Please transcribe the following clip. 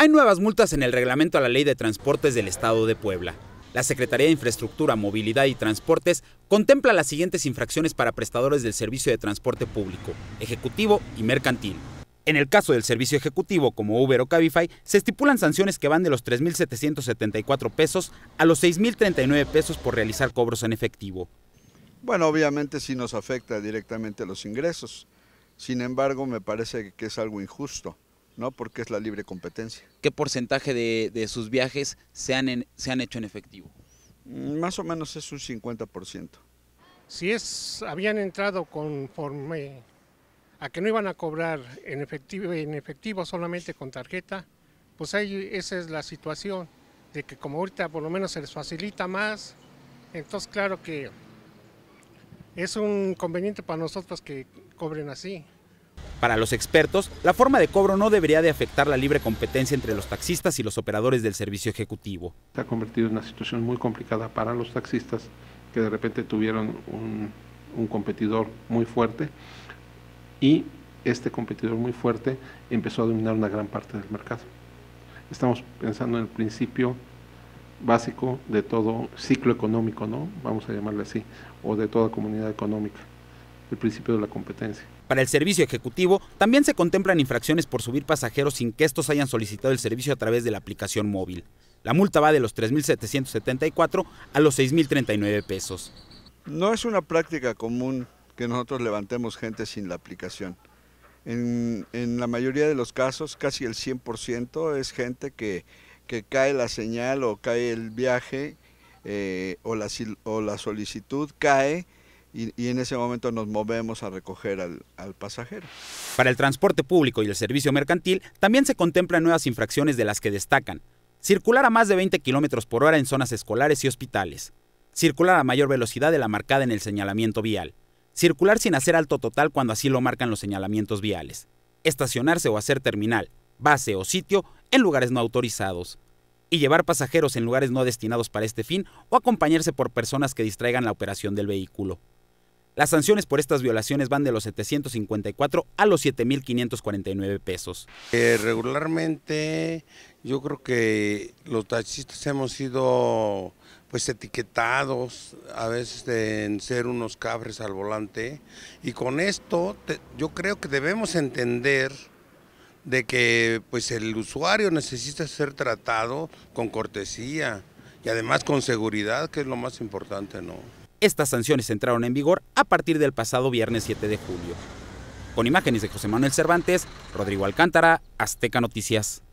Hay nuevas multas en el reglamento a la Ley de Transportes del Estado de Puebla. La Secretaría de Infraestructura, Movilidad y Transportes contempla las siguientes infracciones para prestadores del servicio de transporte público, ejecutivo y mercantil. En el caso del servicio ejecutivo como Uber o Cabify, se estipulan sanciones que van de los 3.774 pesos a los 6.039 pesos por realizar cobros en efectivo. Bueno, obviamente sí nos afecta directamente los ingresos. Sin embargo, me parece que es algo injusto. ¿no? Porque es la libre competencia. ¿Qué porcentaje de, sus viajes se han, hecho en efectivo? Mm, más o menos es un 50%. Si es, habían entrado conforme a que no iban a cobrar en efectivo, en efectivo solamente con tarjeta, pues ahí esa es la situación, de que como ahorita por lo menos se les facilita más, entonces claro que es un conveniente para nosotros que cobren así. Para los expertos, la forma de cobro no debería de afectar la libre competencia entre los taxistas y los operadores del servicio ejecutivo. Se ha convertido en una situación muy complicada para los taxistas que de repente tuvieron un, un competidor muy fuerte y este competidor muy fuerte empezó a dominar una gran parte del mercado. Estamos pensando en el principio básico de todo ciclo económico, ¿no? Vamos a llamarle así, o de toda comunidad económica, el principio de la competencia. Para el servicio ejecutivo también se contemplan infracciones por subir pasajeros sin que estos hayan solicitado el servicio a través de la aplicación móvil. La multa va de los 3.774 a los 6.039 pesos. No es una práctica común que nosotros levantemos gente sin la aplicación. En, la mayoría de los casos, casi el 100% es gente que, cae la señal o cae el viaje eh, o, o la solicitud, cae y, en ese momento nos movemos a recoger al, al, pasajero. Para el transporte público y el servicio mercantil también se contemplan nuevas infracciones de las que destacan. Circular a más de 20 kilómetros por hora en zonas escolares y hospitales. Circular a mayor velocidad de la marcada en el señalamiento vial. Circular sin hacer alto total cuando así lo marcan los señalamientos viales. Estacionarse o hacer terminal, base o sitio en lugares no autorizados y llevar pasajeros en lugares no destinados para este fin o acompañarse por personas que distraigan la operación del vehículo. Las sanciones por estas violaciones van de los 754 a los 7.549 pesos. Eh, regularmente yo creo que los taxistas hemos sido pues etiquetados a veces en ser unos cabres al volante y con esto yo creo que debemos entender de que pues el usuario necesita ser tratado con cortesía y además con seguridad que es lo más importante no estas sanciones entraron en vigor a partir del pasado viernes 7 de julio. Con imágenes de José Manuel Cervantes, Rodrigo Alcántara, Azteca Noticias.